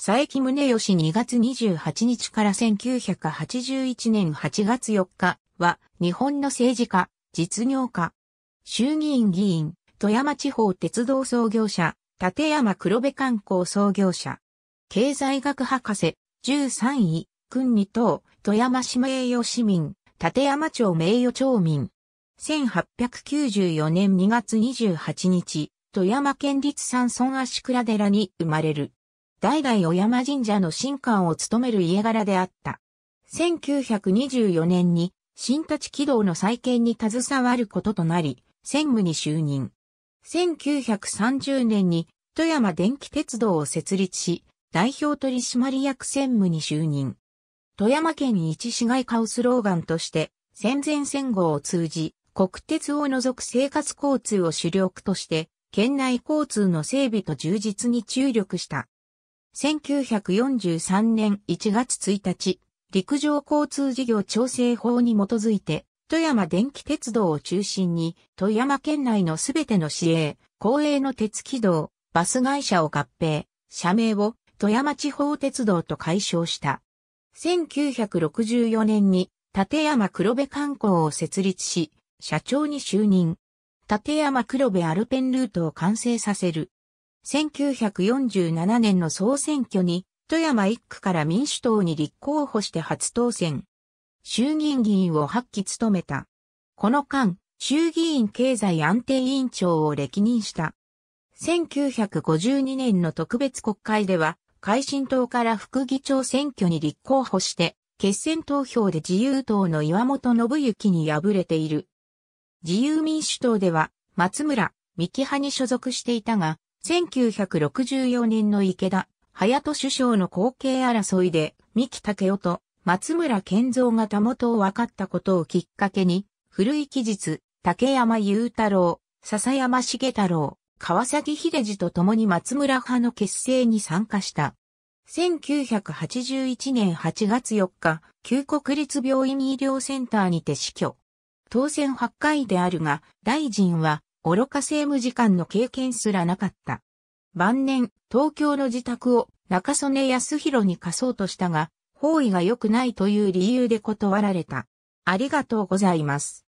佐伯宗義2月28日から1981年8月4日は日本の政治家、実業家、衆議院議員、富山地方鉄道創業者、立山黒部観光創業者、経済学博士、13位、君二等、富山市名誉市民、立山町名誉町民。1894年2月28日、富山県立山村足倉寺に生まれる。代々小山神社の神官を務める家柄であった。1924年に新立軌道の再建に携わることとなり、専務に就任。1930年に富山電気鉄道を設立し、代表取締役専務に就任。富山県一市街化をスローガンとして、戦前戦後を通じ、国鉄を除く生活交通を主力として、県内交通の整備と充実に注力した。1943年1月1日、陸上交通事業調整法に基づいて、富山電気鉄道を中心に、富山県内のすべての市営、公営の鉄軌道、バス会社を合併、社名を富山地方鉄道と解消した。1964年に立山黒部観光を設立し、社長に就任。立山黒部アルペンルートを完成させる。1947年の総選挙に、富山一区から民主党に立候補して初当選。衆議院議員を8期務めた。この間、衆議院経済安定委員長を歴任した。1952年の特別国会では、改新党から副議長選挙に立候補して、決選投票で自由党の岩本信之に敗れている。自由民主党では、松村、三木派に所属していたが、1964年の池田、隼人首相の後継争いで、三木武夫と松村健三がたもとを分かったことをきっかけに、古い記述、竹山雄太郎、笹山重太郎、川崎秀治と共に松村派の結成に参加した。1981年8月4日、旧国立病院医療センターにて死去。当選8回であるが、大臣は愚か政務次官の経験すらなかった。晩年、東京の自宅を中曽根康弘に貸そうとしたが、方位が良くないという理由で断られた。ありがとうございます。